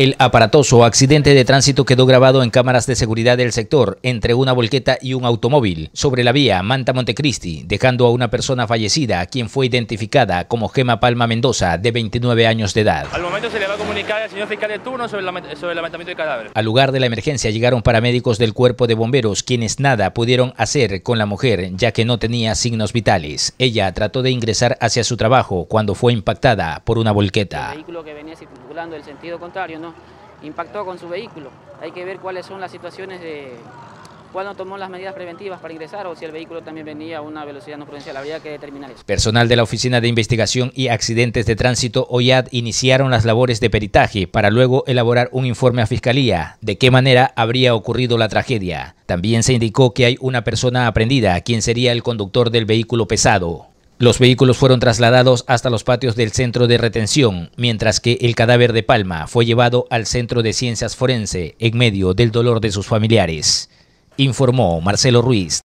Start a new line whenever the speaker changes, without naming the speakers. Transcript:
El aparatoso accidente de tránsito quedó grabado en cámaras de seguridad del sector entre una volqueta y un automóvil sobre la vía Manta Montecristi, dejando a una persona fallecida, quien fue identificada como Gema Palma Mendoza, de 29 años de edad. Al
momento se le va a comunicar al señor fiscal de turno sobre el, levantamiento de cadáver.
Al lugar de la emergencia llegaron paramédicos del cuerpo de bomberos, quienes nada pudieron hacer con la mujer, ya que no tenía signos vitales. Ella trató de ingresar hacia su trabajo cuando fue impactada por una volqueta.
El vehículo que venía circulando sentido contrario no impactó con su vehículo. Hay que ver cuáles son las situaciones de cuándo tomó las medidas preventivas para ingresar o si el vehículo también venía a una velocidad no prudencial. Habría que determinar eso.
Personal de la Oficina de Investigación y Accidentes de Tránsito, OIAD, iniciaron las labores de peritaje para luego elaborar un informe a Fiscalía de qué manera habría ocurrido la tragedia. También se indicó que hay una persona aprendida, quien sería el conductor del vehículo pesado. Los vehículos fueron trasladados hasta los patios del centro de retención, mientras que el cadáver de Palma fue llevado al centro de ciencias forense en medio del dolor de sus familiares, informó Marcelo Ruiz.